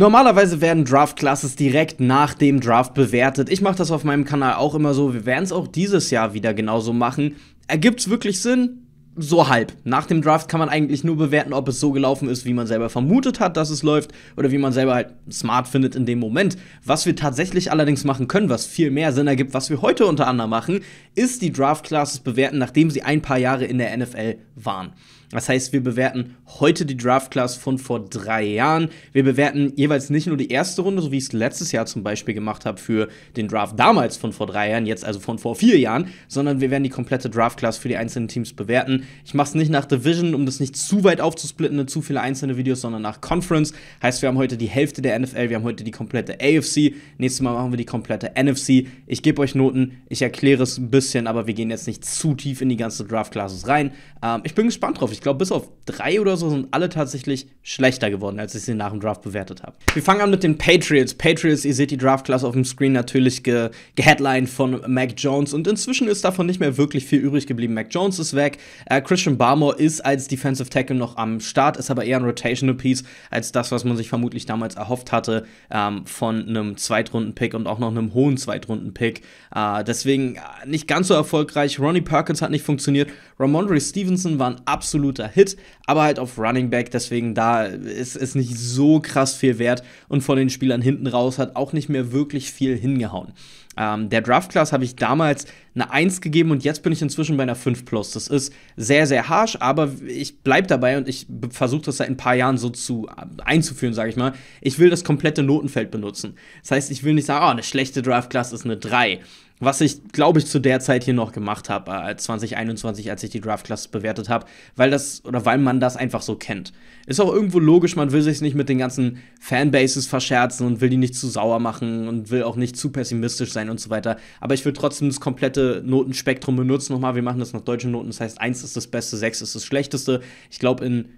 Normalerweise werden Draft-Classes direkt nach dem Draft bewertet. Ich mache das auf meinem Kanal auch immer so. Wir werden es auch dieses Jahr wieder genauso machen. Ergibt's wirklich Sinn? so halb. Nach dem Draft kann man eigentlich nur bewerten, ob es so gelaufen ist, wie man selber vermutet hat, dass es läuft oder wie man selber halt smart findet in dem Moment. Was wir tatsächlich allerdings machen können, was viel mehr Sinn ergibt, was wir heute unter anderem machen, ist die Draft Classes bewerten, nachdem sie ein paar Jahre in der NFL waren. Das heißt, wir bewerten heute die Draft Class von vor drei Jahren. Wir bewerten jeweils nicht nur die erste Runde, so wie ich es letztes Jahr zum Beispiel gemacht habe für den Draft damals von vor drei Jahren, jetzt also von vor vier Jahren, sondern wir werden die komplette Draft Class für die einzelnen Teams bewerten. Ich mache es nicht nach Division, um das nicht zu weit aufzusplitten in zu viele einzelne Videos, sondern nach Conference. Heißt, wir haben heute die Hälfte der NFL, wir haben heute die komplette AFC. Nächstes Mal machen wir die komplette NFC. Ich gebe euch Noten, ich erkläre es ein bisschen, aber wir gehen jetzt nicht zu tief in die ganze Draft Classes rein. Ähm, ich bin gespannt drauf. Ich ich glaube, bis auf drei oder so sind alle tatsächlich schlechter geworden, als ich sie nach dem Draft bewertet habe. Wir fangen an mit den Patriots. Patriots, ihr seht die Draftklasse auf dem Screen natürlich ge geheadlined von Mac Jones und inzwischen ist davon nicht mehr wirklich viel übrig geblieben. Mac Jones ist weg, äh, Christian Barmore ist als Defensive Tackle noch am Start, ist aber eher ein Rotational Piece als das, was man sich vermutlich damals erhofft hatte ähm, von einem Zweitrunden-Pick und auch noch einem hohen Zweitrunden-Pick. Äh, deswegen äh, nicht ganz so erfolgreich. Ronnie Perkins hat nicht funktioniert. Ramondre Stevenson war ein absolut absoluter Hit, aber halt auf Running Back, deswegen da ist es nicht so krass viel wert und von den Spielern hinten raus hat auch nicht mehr wirklich viel hingehauen. Ähm, der Draft Class habe ich damals eine 1 gegeben und jetzt bin ich inzwischen bei einer 5 plus. Das ist sehr, sehr harsh, aber ich bleibe dabei und ich versuche das seit ein paar Jahren so zu einzuführen, sage ich mal. Ich will das komplette Notenfeld benutzen. Das heißt, ich will nicht sagen, oh, eine schlechte Draft Class ist eine 3 was ich, glaube ich, zu der Zeit hier noch gemacht habe, äh, 2021, als ich die draft Class bewertet habe, weil das oder weil man das einfach so kennt. Ist auch irgendwo logisch, man will sich nicht mit den ganzen Fanbases verscherzen und will die nicht zu sauer machen und will auch nicht zu pessimistisch sein und so weiter. Aber ich will trotzdem das komplette Notenspektrum benutzen. Nochmal, wir machen das nach deutschen Noten. Das heißt, eins ist das Beste, sechs ist das Schlechteste. Ich glaube, in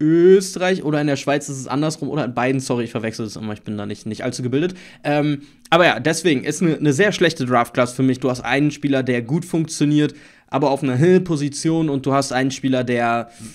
Österreich oder in der Schweiz ist es andersrum oder in beiden, sorry, ich verwechsel es immer, ich bin da nicht, nicht allzu gebildet. Ähm, aber ja, deswegen ist eine, ne sehr schlechte Draft-Class für mich. Du hast einen Spieler, der gut funktioniert, aber auf einer Hill-Position und du hast einen Spieler, der. Mhm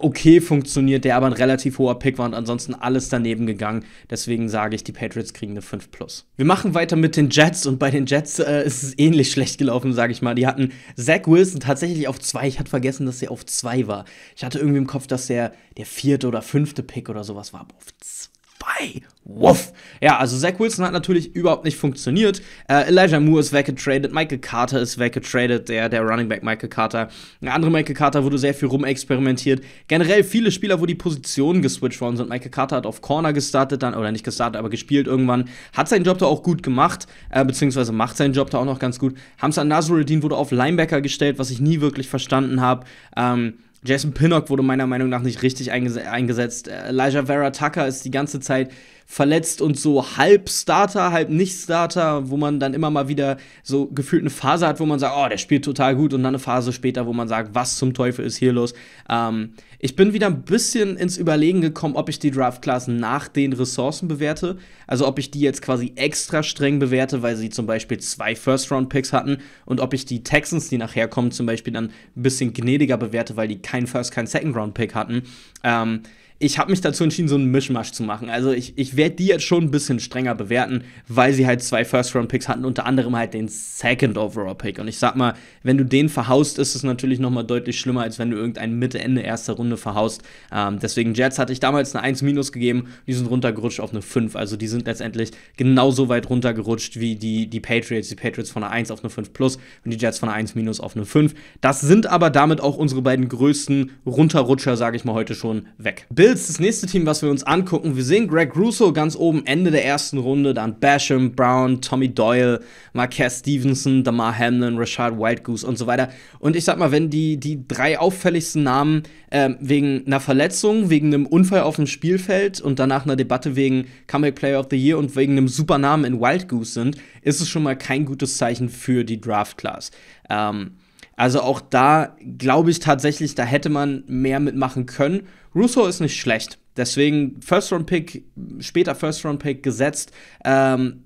okay funktioniert, der aber ein relativ hoher Pick war und ansonsten alles daneben gegangen. Deswegen sage ich, die Patriots kriegen eine 5 plus. Wir machen weiter mit den Jets und bei den Jets äh, ist es ähnlich schlecht gelaufen, sage ich mal. Die hatten Zach Wilson tatsächlich auf 2. Ich hatte vergessen, dass er auf 2 war. Ich hatte irgendwie im Kopf, dass er der vierte oder fünfte Pick oder sowas war, aber auf 2 vorbei. Wuff. Ja, also Zach Wilson hat natürlich überhaupt nicht funktioniert. Äh, Elijah Moore ist weggetradet, Michael Carter ist weggetradet, der, der Running Back Michael Carter. Eine andere Michael Carter wurde sehr viel rumexperimentiert. Generell viele Spieler, wo die Positionen geswitcht worden sind. Michael Carter hat auf Corner gestartet dann, oder nicht gestartet, aber gespielt irgendwann. Hat seinen Job da auch gut gemacht, äh, beziehungsweise macht seinen Job da auch noch ganz gut. Hamza Nasruddin wurde auf Linebacker gestellt, was ich nie wirklich verstanden habe. Ähm, Jason Pinnock wurde meiner Meinung nach nicht richtig eingesetzt. Elijah Vera Tucker ist die ganze Zeit verletzt und so halb Starter, halb Nicht-Starter, wo man dann immer mal wieder so gefühlt eine Phase hat, wo man sagt, oh, der spielt total gut und dann eine Phase später, wo man sagt, was zum Teufel ist hier los. Ähm, ich bin wieder ein bisschen ins Überlegen gekommen, ob ich die Draft-Class nach den Ressourcen bewerte. Also ob ich die jetzt quasi extra streng bewerte, weil sie zum Beispiel zwei First-Round-Picks hatten und ob ich die Texans, die nachher kommen, zum Beispiel dann ein bisschen gnädiger bewerte, weil die keinen First, keinen Second-Round-Pick hatten. Ähm, ich habe mich dazu entschieden, so einen Mischmasch zu machen. Also ich, ich werde die jetzt schon ein bisschen strenger bewerten, weil sie halt zwei First-Round-Picks hatten, unter anderem halt den Second-Overall-Pick. Und ich sag mal, wenn du den verhaust, ist es natürlich nochmal deutlich schlimmer, als wenn du irgendeinen Mitte-Ende erster Runde verhaust. Ähm, deswegen Jets hatte ich damals eine 1 gegeben, die sind runtergerutscht auf eine 5. Also die sind letztendlich genauso weit runtergerutscht wie die, die Patriots. Die Patriots von einer 1 auf eine 5 plus und die Jets von einer 1 minus auf eine 5. Das sind aber damit auch unsere beiden größten Runterrutscher, sage ich mal heute schon, weg. Bill Bills, das nächste Team, was wir uns angucken. Wir sehen Greg Russo ganz oben, Ende der ersten Runde, dann Basham, Brown, Tommy Doyle, Marquez Stevenson, Damar Hamlin, Rashad Whitegoose und so weiter. Und ich sag mal, wenn die, die drei auffälligsten Namen äh, wegen einer Verletzung, wegen einem Unfall auf dem Spielfeld und danach einer Debatte wegen Comeback Player of the Year und wegen einem super Namen in Wildgoose sind, ist es schon mal kein gutes Zeichen für die Draft Class. Ähm, also auch da glaube ich tatsächlich, da hätte man mehr mitmachen können. Russo ist nicht schlecht. Deswegen First-Round-Pick, später First-Round-Pick gesetzt. Ähm,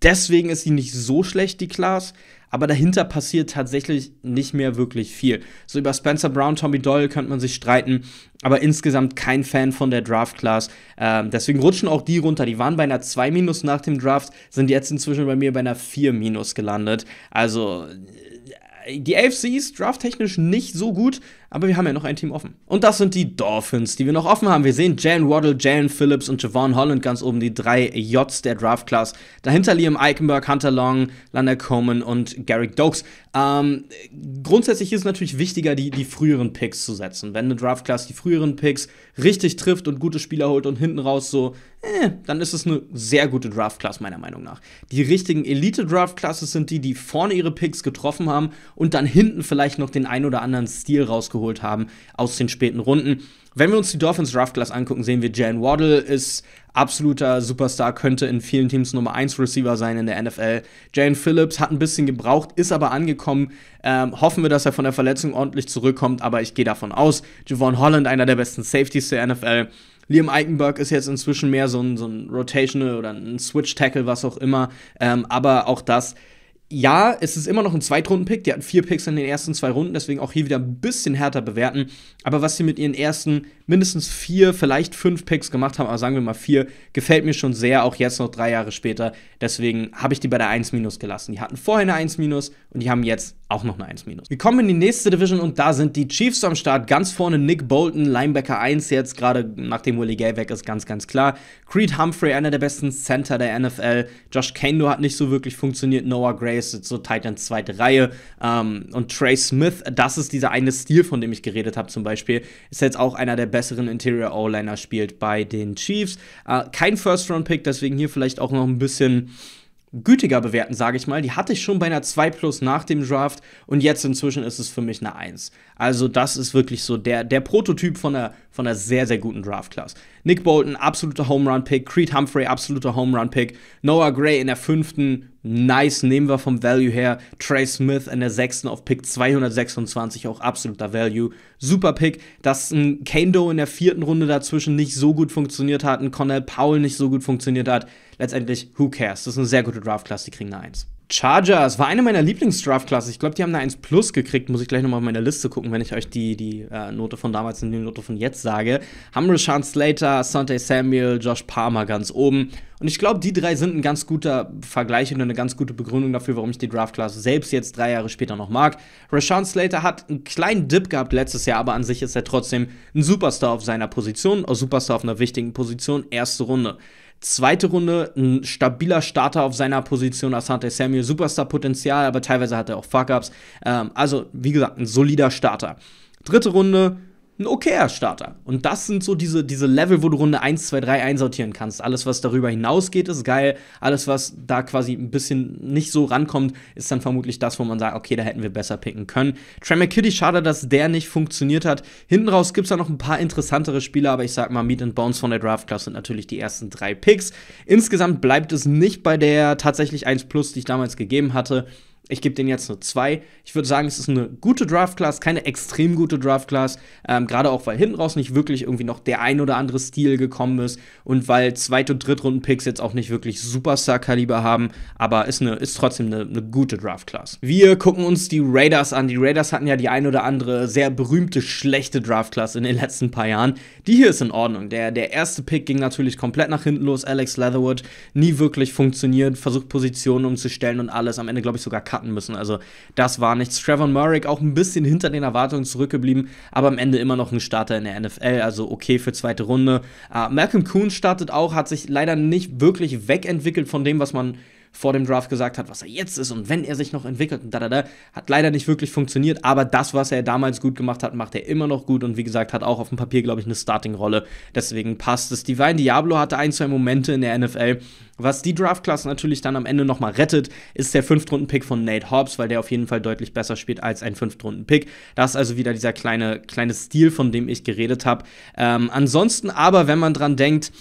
deswegen ist sie nicht so schlecht, die Class. Aber dahinter passiert tatsächlich nicht mehr wirklich viel. So über Spencer Brown, Tommy Doyle könnte man sich streiten, aber insgesamt kein Fan von der Draft Class. Ähm, deswegen rutschen auch die runter. Die waren bei einer 2 minus nach dem Draft, sind jetzt inzwischen bei mir bei einer 4 minus gelandet. Also äh, die AFC ist drafttechnisch nicht so gut, aber wir haben ja noch ein Team offen. Und das sind die Dolphins, die wir noch offen haben. Wir sehen Jan Waddle, Jan Phillips und Javon Holland ganz oben, die drei Js der Draft Class. Dahinter Liam Eikenberg, Hunter Long, Lander Coleman und Garrick Dokes. Ähm, grundsätzlich ist es natürlich wichtiger, die, die früheren Picks zu setzen. Wenn eine Draft Class die früheren Picks richtig trifft und gute Spieler holt und hinten raus so, äh, dann ist es eine sehr gute Draft Class, meiner Meinung nach. Die richtigen Elite Draft Classes sind die, die vorne ihre Picks getroffen haben und dann hinten vielleicht noch den ein oder anderen Stil rausgeholt rausgeholt haben aus den späten Runden. Wenn wir uns die Dolphins Draft Class angucken, sehen wir, Jan Waddle ist absoluter Superstar, könnte in vielen Teams Nummer 1 Receiver sein in der NFL. Jane Phillips hat ein bisschen gebraucht, ist aber angekommen. Ähm, hoffen wir, dass er von der Verletzung ordentlich zurückkommt, aber ich gehe davon aus. Javon Holland, einer der besten Safeties der NFL. Liam Eikenberg ist jetzt inzwischen mehr so ein, so ein Rotational oder ein Switch-Tackle, was auch immer. Ähm, aber auch das ja, es ist immer noch ein Zweitrunden-Pick. Die hatten vier Picks in den ersten zwei Runden, deswegen auch hier wieder ein bisschen härter bewerten. Aber was sie mit ihren ersten mindestens vier, vielleicht fünf Picks gemacht haben, aber sagen wir mal vier, gefällt mir schon sehr, auch jetzt noch drei Jahre später. Deswegen habe ich die bei der 1- gelassen. Die hatten vorher eine 1- und die haben jetzt auch noch eine 1-. minus. Wir kommen in die nächste Division und da sind die Chiefs am Start. Ganz vorne Nick Bolton, Linebacker 1 jetzt, gerade nachdem Willie Gay weg ist, ganz, ganz klar. Creed Humphrey, einer der besten Center der NFL. Josh Kendo hat nicht so wirklich funktioniert. Noah Grace, so Titans zweite Reihe. Ähm, und Trey Smith, das ist dieser eine Stil, von dem ich geredet habe zum Beispiel, ist jetzt auch einer der besseren Interior O-Liner spielt bei den Chiefs. Äh, kein First-Round-Pick, deswegen hier vielleicht auch noch ein bisschen gütiger bewerten, sage ich mal. Die hatte ich schon bei einer 2 plus nach dem Draft und jetzt inzwischen ist es für mich eine 1. Also das ist wirklich so der, der Prototyp von einer, von einer sehr, sehr guten Draft-Class. Nick Bolton, absoluter Home Run-Pick. Creed Humphrey, absoluter Home Run-Pick. Noah Gray in der fünften, nice, nehmen wir vom Value her. Trey Smith in der sechsten auf Pick 226, auch absoluter Value. Super Pick, dass ein Kendo in der vierten Runde dazwischen nicht so gut funktioniert hat, ein Connell Powell nicht so gut funktioniert hat. Letztendlich, who cares? Das ist eine sehr gute Draftklasse, die kriegen eine 1. Chargers war eine meiner Lieblingsdraftklassen. Ich glaube, die haben eine 1 Plus gekriegt. Muss ich gleich nochmal auf meine Liste gucken, wenn ich euch die, die äh, Note von damals und die Note von jetzt sage. Haben Rashawn Slater, Sante Samuel, Josh Palmer ganz oben. Und ich glaube, die drei sind ein ganz guter Vergleich und eine ganz gute Begründung dafür, warum ich die Draftklasse selbst jetzt drei Jahre später noch mag. Rashawn Slater hat einen kleinen Dip gehabt letztes Jahr, aber an sich ist er trotzdem ein Superstar auf seiner Position, auch Superstar auf einer wichtigen Position, erste Runde. Zweite Runde, ein stabiler Starter auf seiner Position, Asante Samuel, Superstar-Potenzial, aber teilweise hat er auch Fuck-Ups. Ähm, also, wie gesagt, ein solider Starter. Dritte Runde, ein okayer Starter. Und das sind so diese, diese Level, wo du Runde 1, 2, 3 einsortieren kannst. Alles, was darüber hinausgeht, ist geil. Alles, was da quasi ein bisschen nicht so rankommt, ist dann vermutlich das, wo man sagt, okay, da hätten wir besser picken können. Trey McKitty, schade, dass der nicht funktioniert hat. Hinten raus gibt es da noch ein paar interessantere Spieler, aber ich sag mal, Meat and Bones von der Draft Class sind natürlich die ersten drei Picks. Insgesamt bleibt es nicht bei der tatsächlich 1 Plus, die ich damals gegeben hatte. Ich gebe denen jetzt nur zwei. Ich würde sagen, es ist eine gute Draft-Class, keine extrem gute Draft-Class. Ähm, Gerade auch, weil hinten raus nicht wirklich irgendwie noch der ein oder andere Stil gekommen ist und weil Zweit- und Drittrunden-Picks jetzt auch nicht wirklich Superstar-Kaliber haben. Aber ist, eine, ist trotzdem eine, eine gute Draft-Class. Wir gucken uns die Raiders an. Die Raiders hatten ja die ein oder andere sehr berühmte, schlechte Draft-Class in den letzten paar Jahren. Die hier ist in Ordnung. Der, der erste Pick ging natürlich komplett nach hinten los. Alex Leatherwood nie wirklich funktioniert, versucht Positionen umzustellen und alles. Am Ende, glaube ich, sogar cutten müssen. Also das war nichts. Trevor Murray auch ein bisschen hinter den Erwartungen zurückgeblieben, aber am Ende immer noch ein Starter in der NFL, also okay für zweite Runde. Äh, Malcolm Kuhn startet auch, hat sich leider nicht wirklich wegentwickelt von dem, was man vor dem Draft gesagt hat, was er jetzt ist und wenn er sich noch entwickelt und da, da, da, hat leider nicht wirklich funktioniert, aber das, was er damals gut gemacht hat, macht er immer noch gut und wie gesagt, hat auch auf dem Papier, glaube ich, eine Starting-Rolle. Deswegen passt es. Divine Diablo hatte ein, zwei Momente in der NFL. Was die Draftklasse natürlich dann am Ende nochmal rettet, ist der Fünftrunden-Pick von Nate Hobbs, weil der auf jeden Fall deutlich besser spielt als ein Fünftrunden-Pick. Das ist also wieder dieser kleine, kleine Stil, von dem ich geredet habe. Ähm, ansonsten aber, wenn man dran denkt,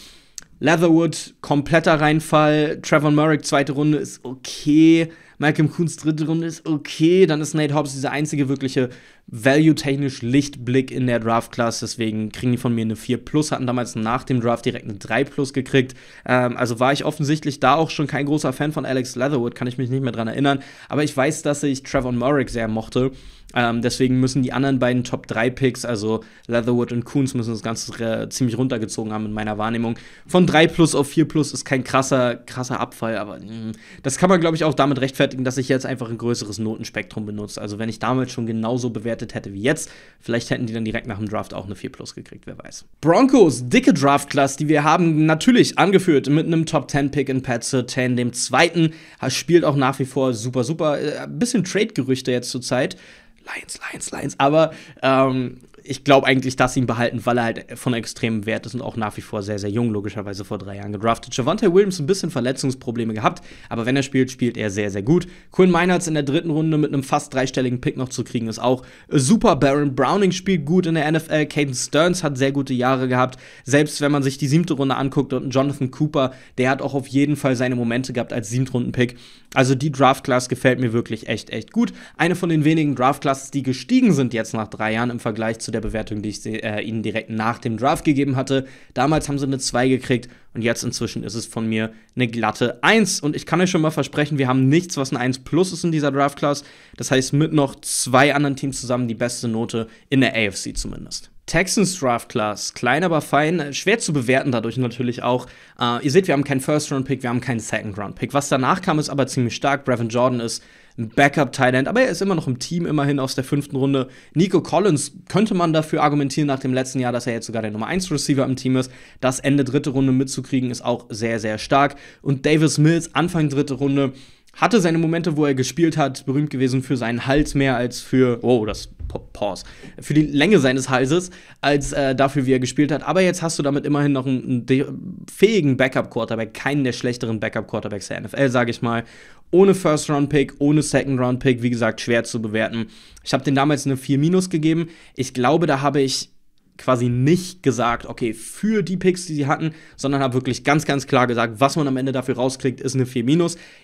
Leatherwood, kompletter Reinfall. Trevor Murray, zweite Runde, ist okay. Malcolm Coons, dritte Runde, ist okay. Dann ist Nate Hobbs dieser einzige wirkliche value-technisch Lichtblick in der Draft-Class. Deswegen kriegen die von mir eine 4 Plus, hatten damals nach dem Draft direkt eine 3 Plus gekriegt. Ähm, also war ich offensichtlich da auch schon kein großer Fan von Alex Leatherwood, kann ich mich nicht mehr dran erinnern. Aber ich weiß, dass ich Trevor Murray sehr mochte. Ähm, deswegen müssen die anderen beiden Top 3 Picks, also Leatherwood und Coons, müssen das Ganze ziemlich runtergezogen haben in meiner Wahrnehmung. Von 3 plus auf 4 plus ist kein krasser, krasser Abfall, aber mh, hm, das kann man, glaube ich, auch damit rechtfertigen, dass ich jetzt einfach ein größeres Notenspektrum benutze. Also wenn ich damals schon genauso bewertet hätte wie jetzt, vielleicht hätten die dann direkt nach dem Draft auch eine 4 plus gekriegt, wer weiß. Broncos, dicke Draft-Class, die wir haben, natürlich angeführt mit einem Top 10 Pick in Pat Sertan, dem zweiten, spielt auch nach wie vor super, super. Ein äh, bisschen Trade-Gerüchte jetzt zurzeit. Lions, Lions, Lions. Aber ähm, ich glaube eigentlich, dass sie ihn behalten, weil er halt von extremem Wert ist und auch nach wie vor sehr, sehr jung, logischerweise vor drei Jahren gedraftet. Javante Williams ein bisschen Verletzungsprobleme gehabt, aber wenn er spielt, spielt er sehr, sehr gut. Quinn Meinerts in der dritten Runde mit einem fast dreistelligen Pick noch zu kriegen, ist auch super. Baron Browning spielt gut in der NFL. Caden Stearns hat sehr gute Jahre gehabt. Selbst wenn man sich die siebte Runde anguckt und Jonathan Cooper, der hat auch auf jeden Fall seine Momente gehabt als Siebtrunden-Pick. Also die Draft-Class gefällt mir wirklich echt, echt gut. Eine von den wenigen Draft-Classes, die gestiegen sind jetzt nach drei Jahren im Vergleich zu der der Bewertung, die ich äh, ihnen direkt nach dem Draft gegeben hatte. Damals haben sie eine 2 gekriegt und jetzt inzwischen ist es von mir eine glatte 1. Und ich kann euch schon mal versprechen, wir haben nichts, was eine 1 plus ist in dieser Draft-Class. Das heißt, mit noch zwei anderen Teams zusammen die beste Note in der AFC zumindest. Texans Draft Class, klein aber fein, äh, schwer zu bewerten dadurch natürlich auch. Äh, ihr seht, wir haben keinen First Round Pick, wir haben keinen Second Round Pick. Was danach kam, ist aber ziemlich stark. Brevin Jordan ist ein Backup-Thailand, aber er ist immer noch im Team, immerhin aus der fünften Runde. Nico Collins könnte man dafür argumentieren nach dem letzten Jahr, dass er jetzt sogar der Nummer 1 Receiver im Team ist. Das Ende dritte Runde mitzukriegen ist auch sehr, sehr stark. Und Davis Mills, Anfang dritte Runde, hatte seine Momente, wo er gespielt hat, berühmt gewesen für seinen Hals mehr als für, wow, oh, das Pause. Für die Länge seines Halses, als äh, dafür, wie er gespielt hat. Aber jetzt hast du damit immerhin noch einen, einen fähigen Backup-Quarterback, keinen der schlechteren Backup-Quarterbacks der NFL, sage ich mal. Ohne First-Round-Pick, ohne Second-Round-Pick, wie gesagt, schwer zu bewerten. Ich habe den damals eine 4- gegeben. Ich glaube, da habe ich quasi nicht gesagt, okay, für die Picks, die sie hatten, sondern habe wirklich ganz, ganz klar gesagt, was man am Ende dafür rauskriegt, ist eine 4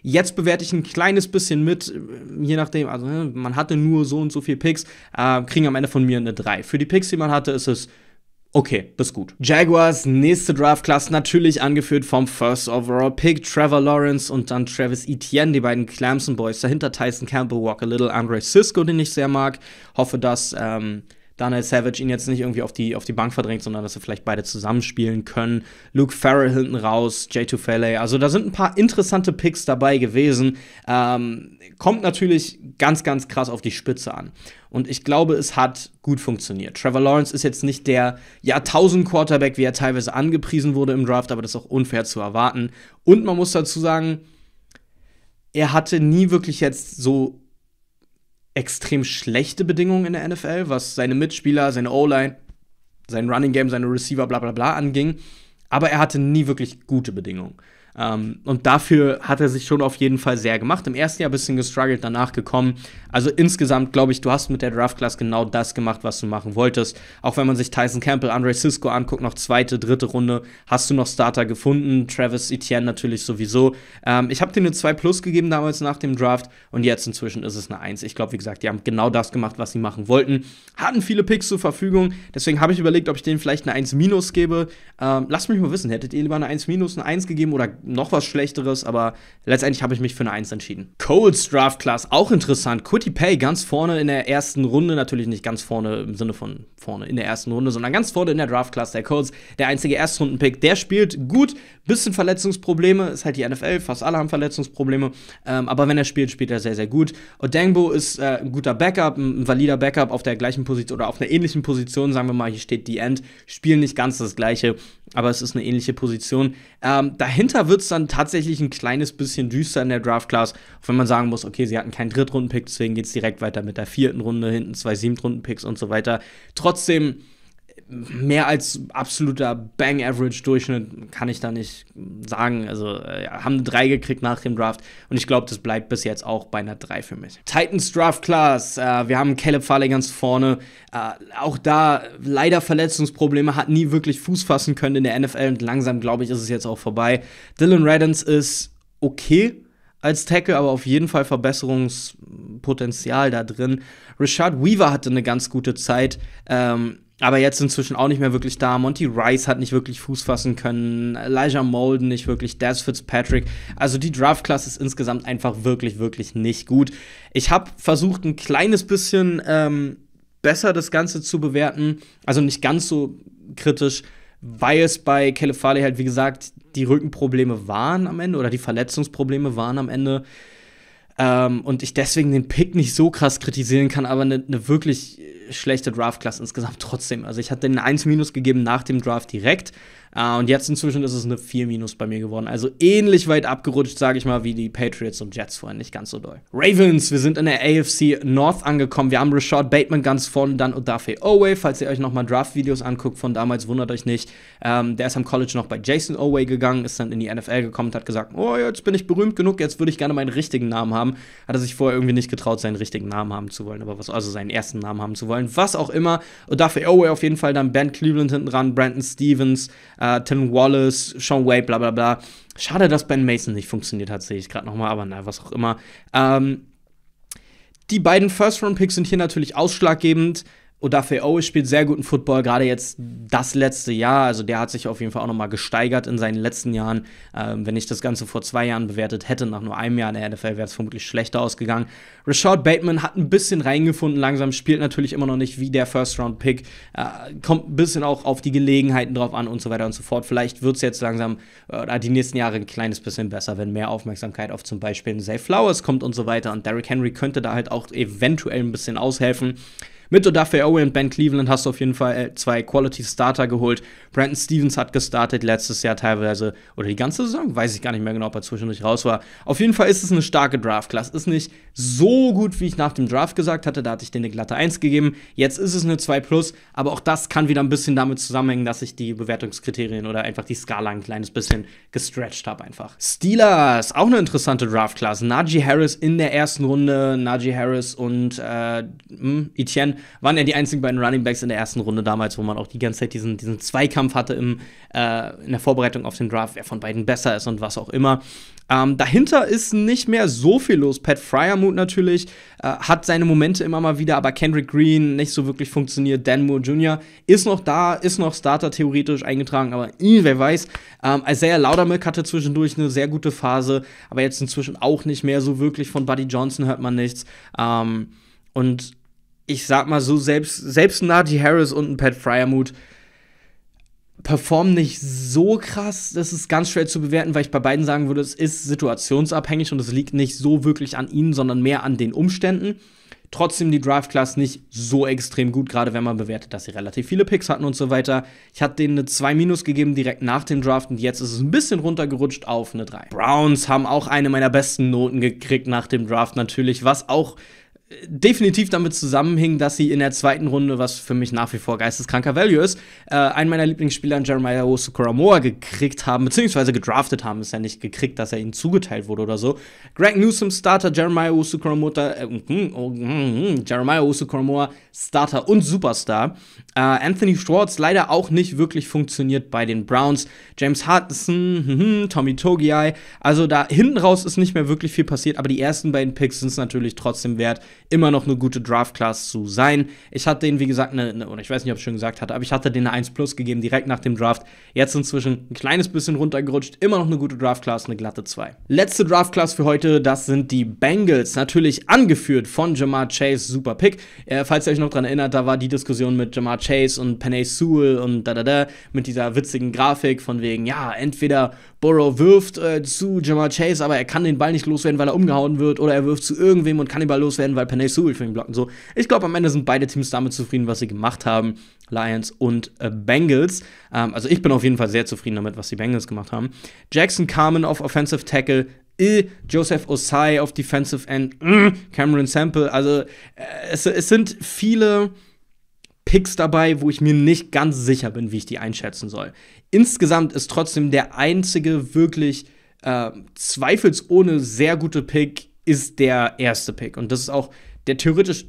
Jetzt bewerte ich ein kleines bisschen mit, äh, je nachdem, also ne, man hatte nur so und so viel Picks, äh, kriegen am Ende von mir eine 3. Für die Picks, die man hatte, ist es Okay, bis gut. Jaguars nächste Draft-Class natürlich angeführt vom First Overall Pick Trevor Lawrence und dann Travis Etienne, die beiden Clemson Boys. Dahinter Tyson Campbell, Walker Little, Andre Cisco, den ich sehr mag. Hoffe, dass ähm, Daniel Savage ihn jetzt nicht irgendwie auf die, auf die Bank verdrängt, sondern dass sie vielleicht beide zusammenspielen können. Luke Farrell hinten raus, J2 Fale. Also da sind ein paar interessante Picks dabei gewesen. Ähm, kommt natürlich ganz, ganz krass auf die Spitze an. Und ich glaube, es hat gut funktioniert. Trevor Lawrence ist jetzt nicht der Jahrtausend-Quarterback, wie er teilweise angepriesen wurde im Draft, aber das ist auch unfair zu erwarten. Und man muss dazu sagen, er hatte nie wirklich jetzt so extrem schlechte Bedingungen in der NFL, was seine Mitspieler, seine O-Line, sein Running Game, seine Receiver, bla bla bla anging. Aber er hatte nie wirklich gute Bedingungen. Ähm, und dafür hat er sich schon auf jeden Fall sehr gemacht. Im ersten Jahr ein bisschen gestruggelt, danach gekommen. Also insgesamt glaube ich, du hast mit der Draft Class genau das gemacht, was du machen wolltest. Auch wenn man sich Tyson Campbell, Andre Cisco anguckt, noch zweite, dritte Runde, hast du noch Starter gefunden. Travis Etienne natürlich sowieso. Ähm, ich habe dir eine 2 Plus gegeben damals nach dem Draft und jetzt inzwischen ist es eine 1. Ich glaube, wie gesagt, die haben genau das gemacht, was sie machen wollten. Hatten viele Picks zur Verfügung, deswegen habe ich überlegt, ob ich denen vielleicht eine 1 Minus gebe. Ähm, lasst mich mal wissen, hättet ihr lieber eine 1 Minus, eine 1 gegeben oder noch was Schlechteres, aber letztendlich habe ich mich für eine 1 entschieden. Coles Draft Class, auch interessant. Quitty Pay ganz vorne in der ersten Runde, natürlich nicht ganz vorne im Sinne von vorne in der ersten Runde, sondern ganz vorne in der Draft Class der Coles, der einzige Erstrundenpick. Der spielt gut, bisschen Verletzungsprobleme, ist halt die NFL, fast alle haben Verletzungsprobleme, ähm, aber wenn er spielt, spielt er sehr, sehr gut. Odengbo ist äh, ein guter Backup, ein valider Backup auf der gleichen Position oder auf einer ähnlichen Position, sagen wir mal, hier steht die End, spielen nicht ganz das gleiche, aber es ist eine ähnliche Position. Ähm, dahinter wird es dann tatsächlich ein kleines bisschen düster in der Draft-Class, wenn man sagen muss, okay, sie hatten keinen Drittrunden-Pick, deswegen geht es direkt weiter mit der vierten Runde, hinten zwei Siebtrunden-Picks und so weiter. Trotzdem mehr als absoluter Bang Average Durchschnitt kann ich da nicht sagen. Also äh, ja, haben eine 3 gekriegt nach dem Draft und ich glaube, das bleibt bis jetzt auch bei einer 3 für mich. Titans Draft Class, äh, wir haben Caleb Farley ganz vorne. Äh, auch da leider Verletzungsprobleme, hat nie wirklich Fuß fassen können in der NFL und langsam, glaube ich, ist es jetzt auch vorbei. Dylan Reddens ist okay als Tackle, aber auf jeden Fall Verbesserungspotenzial da drin. Richard Weaver hatte eine ganz gute Zeit. Ähm, aber jetzt inzwischen auch nicht mehr wirklich da. Monty Rice hat nicht wirklich Fuß fassen können, Elijah Molden nicht wirklich, Das Fitzpatrick. Also die Draft-Klasse ist insgesamt einfach wirklich, wirklich nicht gut. Ich habe versucht, ein kleines bisschen ähm, besser das Ganze zu bewerten, also nicht ganz so kritisch, weil es bei Califale halt, wie gesagt, die Rückenprobleme waren am Ende oder die Verletzungsprobleme waren am Ende. Ähm, und ich deswegen den Pick nicht so krass kritisieren kann, aber eine ne wirklich schlechte Draft-Class insgesamt trotzdem. Also ich hatte den 1- Minus gegeben nach dem Draft direkt Uh, und jetzt inzwischen ist es eine 4 minus bei mir geworden. Also ähnlich weit abgerutscht, sage ich mal, wie die Patriots und Jets vorhin. Nicht ganz so doll. Ravens, wir sind in der AFC North angekommen. Wir haben Rashad Bateman ganz vorne, dann Odafe Oway. Falls ihr euch nochmal Draft-Videos anguckt von damals, wundert euch nicht. Ähm, der ist am College noch bei Jason Oway gegangen, ist dann in die NFL gekommen und hat gesagt, oh, jetzt bin ich berühmt genug, jetzt würde ich gerne meinen richtigen Namen haben. Hat er sich vorher irgendwie nicht getraut, seinen richtigen Namen haben zu wollen, aber was, also seinen ersten Namen haben zu wollen. Was auch immer. Odafe Oway auf jeden Fall, dann Ben Cleveland hinten dran, Brandon Stevens, äh, Tim Wallace, Sean Wade, bla bla bla. Schade, dass Ben Mason nicht funktioniert hat, sehe ich gerade nochmal, aber na, was auch immer. Ähm, die beiden First-Round-Picks sind hier natürlich ausschlaggebend. Odafeo spielt sehr guten Football, gerade jetzt das letzte Jahr. Also der hat sich auf jeden Fall auch nochmal gesteigert in seinen letzten Jahren. Ähm, wenn ich das Ganze vor zwei Jahren bewertet hätte, nach nur einem Jahr in der NFL, wäre es vermutlich schlechter ausgegangen. Rashad Bateman hat ein bisschen reingefunden langsam, spielt natürlich immer noch nicht wie der First-Round-Pick. Äh, kommt ein bisschen auch auf die Gelegenheiten drauf an und so weiter und so fort. Vielleicht wird es jetzt langsam äh, die nächsten Jahre ein kleines bisschen besser, wenn mehr Aufmerksamkeit auf zum Beispiel Zay Flowers kommt und so weiter. Und Derrick Henry könnte da halt auch eventuell ein bisschen aushelfen. Mit Odafe Owe und Ben Cleveland hast du auf jeden Fall äh, zwei Quality Starter geholt. Brandon Stevens hat gestartet letztes Jahr teilweise oder die ganze Saison, weiß ich gar nicht mehr genau, ob er zwischendurch raus war. Auf jeden Fall ist es eine starke Draft-Class. Ist nicht so gut, wie ich nach dem Draft gesagt hatte. Da hatte ich denen eine glatte 1 gegeben. Jetzt ist es eine 2 Plus, aber auch das kann wieder ein bisschen damit zusammenhängen, dass ich die Bewertungskriterien oder einfach die Skala ein kleines bisschen gestretched habe einfach. Steelers, auch eine interessante Draft-Class. Najee Harris in der ersten Runde, Najee Harris und äh, hm, Etienne waren ja die einzigen beiden Runningbacks in der ersten Runde damals, wo man auch die ganze Zeit diesen, diesen Zweikampf hatte im, äh, in der Vorbereitung auf den Draft, wer von beiden besser ist und was auch immer. Ähm, dahinter ist nicht mehr so viel los. Pat Fryermuth natürlich äh, hat seine Momente immer mal wieder, aber Kendrick Green nicht so wirklich funktioniert. Dan Moore Jr. ist noch da, ist noch Starter theoretisch eingetragen, aber ih, wer weiß. Ähm, Isaiah Laudermilk hatte zwischendurch eine sehr gute Phase, aber jetzt inzwischen auch nicht mehr so wirklich. Von Buddy Johnson hört man nichts. Ähm, und ich sag mal so, selbst, selbst Najee Harris und ein Pat Fryermuth performen nicht so krass. Das ist ganz schwer zu bewerten, weil ich bei beiden sagen würde, es ist situationsabhängig und es liegt nicht so wirklich an ihnen, sondern mehr an den Umständen. Trotzdem die Draft Class nicht so extrem gut, gerade wenn man bewertet, dass sie relativ viele Picks hatten und so weiter. Ich hatte denen eine 2 gegeben direkt nach dem Draft und jetzt ist es ein bisschen runtergerutscht auf eine 3. Browns haben auch eine meiner besten Noten gekriegt nach dem Draft natürlich, was auch definitiv damit zusammenhing, dass sie in der zweiten Runde, was für mich nach wie vor geisteskranker Value ist, äh, einen meiner Lieblingsspieler, Jeremiah Osukoramoa, gekriegt haben, beziehungsweise gedraftet haben, ist ja nicht gekriegt, dass er ihnen zugeteilt wurde oder so. Greg Newsom Starter, Jeremiah Osukoramoa, äh, mm, mm, oh, mm, mm, Jeremiah Osukoramoa Starter und Superstar. Äh, Anthony Schwartz leider auch nicht wirklich funktioniert bei den Browns. James Hudson, hm, hm, hm, Tommy Togiai, also da hinten raus ist nicht mehr wirklich viel passiert, aber die ersten beiden Picks sind es natürlich trotzdem wert, immer noch eine gute Draft-Class zu sein. Ich hatte denen, wie gesagt, eine, eine, oder ich weiß nicht, ob ich schon gesagt hatte, aber ich hatte denen eine 1 Plus gegeben, direkt nach dem Draft. Jetzt inzwischen ein kleines bisschen runtergerutscht, immer noch eine gute Draft-Class, eine glatte 2. Letzte Draft-Class für heute, das sind die Bengals. Natürlich angeführt von Jamar Chase, super Pick. Äh, falls ihr euch noch dran erinnert, da war die Diskussion mit Jamar Chase und Penny Sewell und da da da, mit dieser witzigen Grafik von wegen, ja, entweder Burrow wirft äh, zu Jamal Chase, aber er kann den Ball nicht loswerden, weil er umgehauen wird, oder er wirft zu irgendwem und kann den Ball loswerden, weil Panay Sewell für ihn blockt so. Ich glaube, am Ende sind beide Teams damit zufrieden, was sie gemacht haben. Lions und äh, Bengals. Ähm, also ich bin auf jeden Fall sehr zufrieden damit, was die Bengals gemacht haben. Jackson Carmen auf Offensive Tackle, Joseph Osai auf Defensive End, mm, Cameron Sample. Also äh, es, es sind viele Picks dabei, wo ich mir nicht ganz sicher bin, wie ich die einschätzen soll. Insgesamt ist trotzdem der einzige wirklich äh, zweifelsohne sehr gute Pick ist der erste Pick. Und das ist auch der theoretisch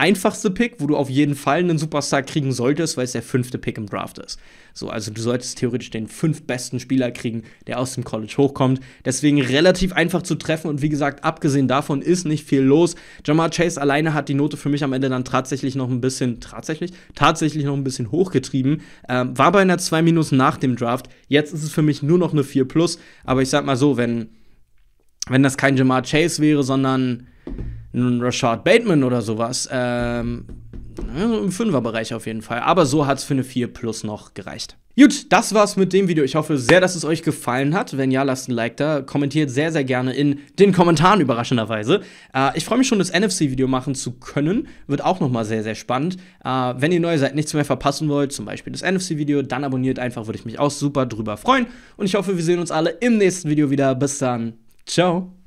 einfachste Pick, wo du auf jeden Fall einen Superstar kriegen solltest, weil es der fünfte Pick im Draft ist. So, also du solltest theoretisch den fünf besten Spieler kriegen, der aus dem College hochkommt. Deswegen relativ einfach zu treffen und wie gesagt, abgesehen davon ist nicht viel los. Jamal Chase alleine hat die Note für mich am Ende dann tatsächlich noch ein bisschen, tatsächlich, tatsächlich noch ein bisschen hochgetrieben. Ähm, war bei einer 2 minus nach dem Draft. Jetzt ist es für mich nur noch eine 4 plus. Aber ich sag mal so, wenn, wenn das kein Jamal Chase wäre, sondern einen Rashad Bateman oder sowas. Ähm, Im Fünferbereich auf jeden Fall. Aber so hat es für eine 4 plus noch gereicht. Gut, das war's mit dem Video. Ich hoffe sehr, dass es euch gefallen hat. Wenn ja, lasst ein Like da. Kommentiert sehr, sehr gerne in den Kommentaren, überraschenderweise. Äh, ich freue mich schon, das NFC-Video machen zu können. Wird auch nochmal sehr, sehr spannend. Äh, wenn ihr neu seid, nichts mehr verpassen wollt, zum Beispiel das NFC-Video, dann abonniert einfach, würde ich mich auch super drüber freuen. Und ich hoffe, wir sehen uns alle im nächsten Video wieder. Bis dann. Ciao.